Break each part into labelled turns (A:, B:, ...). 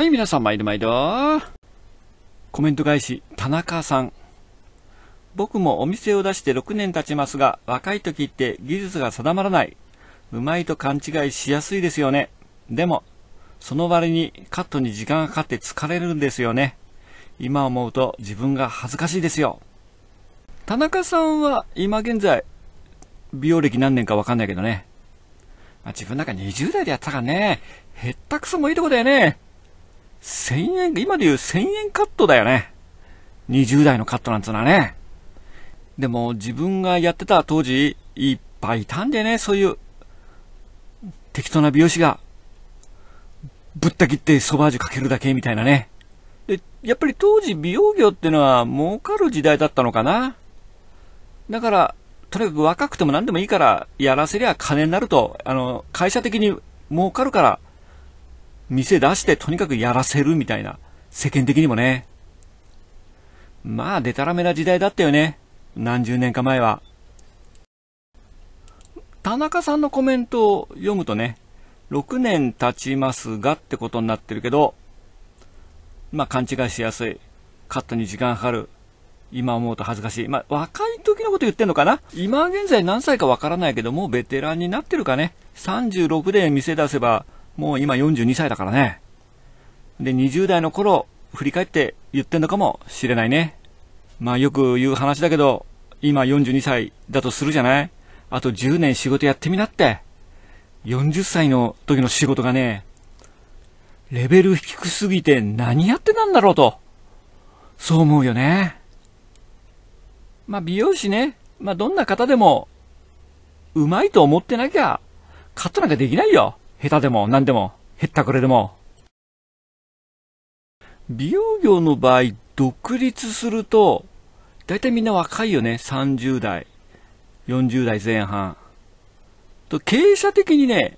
A: はい、皆さん、毎度毎度。コメント返し、田中さん。僕もお店を出して6年経ちますが、若い時って技術が定まらない。うまいと勘違いしやすいですよね。でも、その割にカットに時間がかかって疲れるんですよね。今思うと自分が恥ずかしいですよ。田中さんは今現在、美容歴何年かわかんないけどね。まあ、自分なんか20代でやったからね、へったくそもいいとこだよね。1000円、今で言う1000円カットだよね。20代のカットなんつうのはね。でも自分がやってた当時、いっぱいいたんでね、そういう、適当な美容師が、ぶった切ってソバージュかけるだけみたいなね。で、やっぱり当時美容業ってのは儲かる時代だったのかな。だから、とにかく若くても何でもいいから、やらせりゃ金になると、あの、会社的に儲かるから、店出してとにかくやらせるみたいな、世間的にもね。まあ、でたらめな時代だったよね。何十年か前は。田中さんのコメントを読むとね、6年経ちますがってことになってるけど、まあ勘違いしやすい。カットに時間かかる。今思うと恥ずかしい。まあ若い時のこと言ってんのかな今現在何歳かわからないけど、もうベテランになってるかね。36で店出せば、もう今42歳だからね。で、20代の頃、振り返って言ってんのかもしれないね。まあよく言う話だけど、今42歳だとするじゃないあと10年仕事やってみなって。40歳の時の仕事がね、レベル低すぎて何やってたんだろうと。そう思うよね。まあ美容師ね、まあどんな方でも、うまいと思ってなきゃ、カットなんかできないよ。下手でも何でも、減ったくれでも。美容業の場合、独立すると、大体みんな若いよね。30代、40代前半。と、経営者的にね、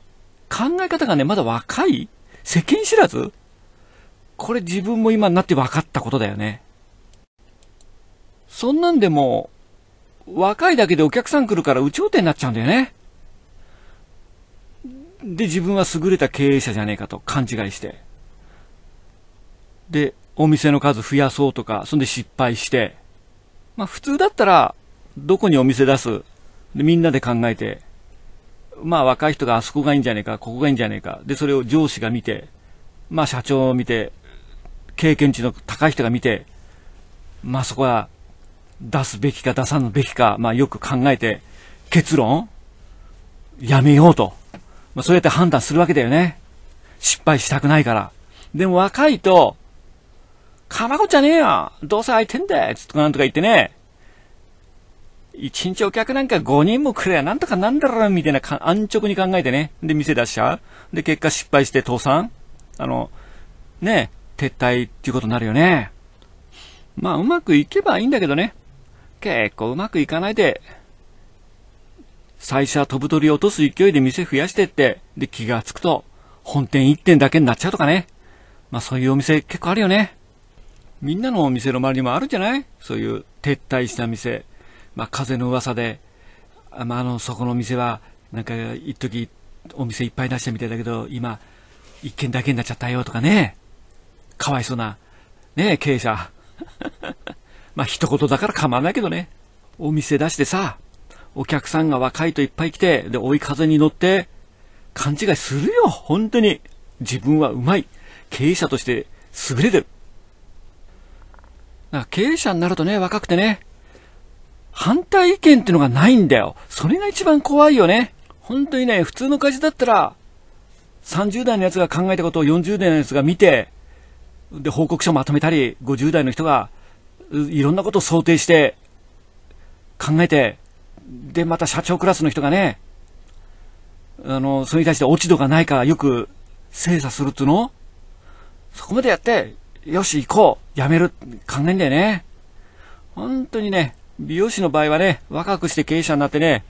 A: 考え方がね、まだ若い世間知らずこれ自分も今になって分かったことだよね。そんなんでも、若いだけでお客さん来るから有頂天になっちゃうんだよね。で、自分は優れた経営者じゃねえかと勘違いして。で、お店の数増やそうとか、そんで失敗して。まあ普通だったら、どこにお店出すで、みんなで考えて、まあ若い人があそこがいいんじゃねえか、ここがいいんじゃねえか。で、それを上司が見て、まあ社長を見て、経験値の高い人が見て、まあそこは出すべきか出さぬべきか、まあよく考えて、結論やめようと。まあ、そうやって判断するわけだよね。失敗したくないから。でも若いと、かまごじゃねえよどうせ空いてんだよつとかなんとか言ってね、一日お客なんか5人もくれやなんとかなんだろうみたいな安直に考えてね。で、店出しちゃう。で、結果失敗して倒産あの、ね、撤退っていうことになるよね。まあ、うまくいけばいいんだけどね。結構うまくいかないで、最初は飛ぶ鳥を落とす勢いで店増やしてって、で気がつくと、本店1店だけになっちゃうとかね。まあそういうお店結構あるよね。みんなのお店の周りにもあるんじゃないそういう撤退した店。まあ風の噂で、あまあ、あの、そこの店は、なんか一時お店いっぱい出したみたいだけど、今、一軒だけになっちゃったよとかね。かわいそうな、ねえ、経営者。まあ一言だから構わないけどね。お店出してさ、お客さんが若いといっぱい来て、で、追い風に乗って、勘違いするよ、本当に。自分はうまい。経営者として優れてる。だから経営者になるとね、若くてね、反対意見っていうのがないんだよ。それが一番怖いよね。本当にね、普通の会社だったら、30代のやつが考えたことを40代のやつが見て、で、報告書まとめたり、50代の人が、いろんなことを想定して、考えて、で、また社長クラスの人がね、あの、それに対して落ち度がないかよく精査するっていうのそこまでやって、よし、行こう、やめる、考えんだよね。本当にね、美容師の場合はね、若くして経営者になってね、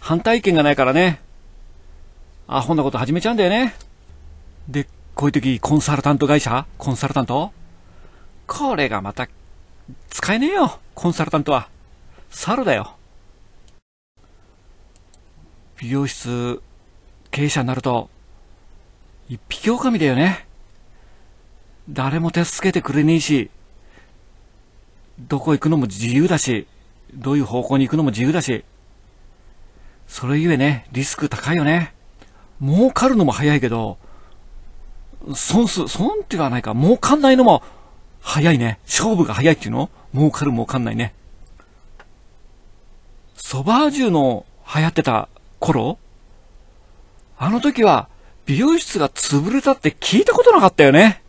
A: 反対意見がないからね、アホなこと始めちゃうんだよね。で、こういう時、コンサルタント会社コンサルタントこれがまた、使えねえよ、コンサルタントは。猿だよ。美容室経営者になると、一匹狼だよね。誰も手助けてくれねえし、どこ行くのも自由だし、どういう方向に行くのも自由だし、それゆえね、リスク高いよね。儲かるのも早いけど、損す、損って言わないか、儲かんないのも早いね。勝負が早いっていうの儲かる儲かんないね。ソバージュの流行ってた頃あの時は美容室が潰れたって聞いたことなかったよね。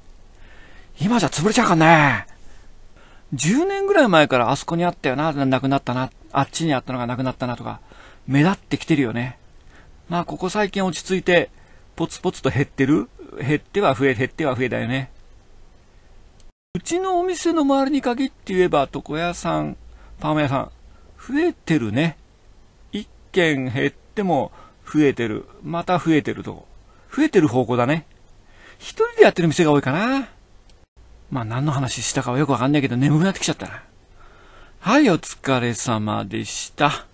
A: 今じゃ潰れちゃうかね。10年ぐらい前からあそこにあったよな、なくなったな、あっちにあったのがなくなったなとか、目立ってきてるよね。まあここ最近落ち着いて、ポツポツと減ってる減っては増え、減っては増えだよね。うちのお店の周りに限って言えば、床屋さん、パン屋さん、増えてるね。1軒減ってっても増えてる。また増えてると。増えてる方向だね。一人でやってる店が多いかな。まあ何の話したかはよくわかんないけど眠くなってきちゃったな。はい、お疲れ様でした。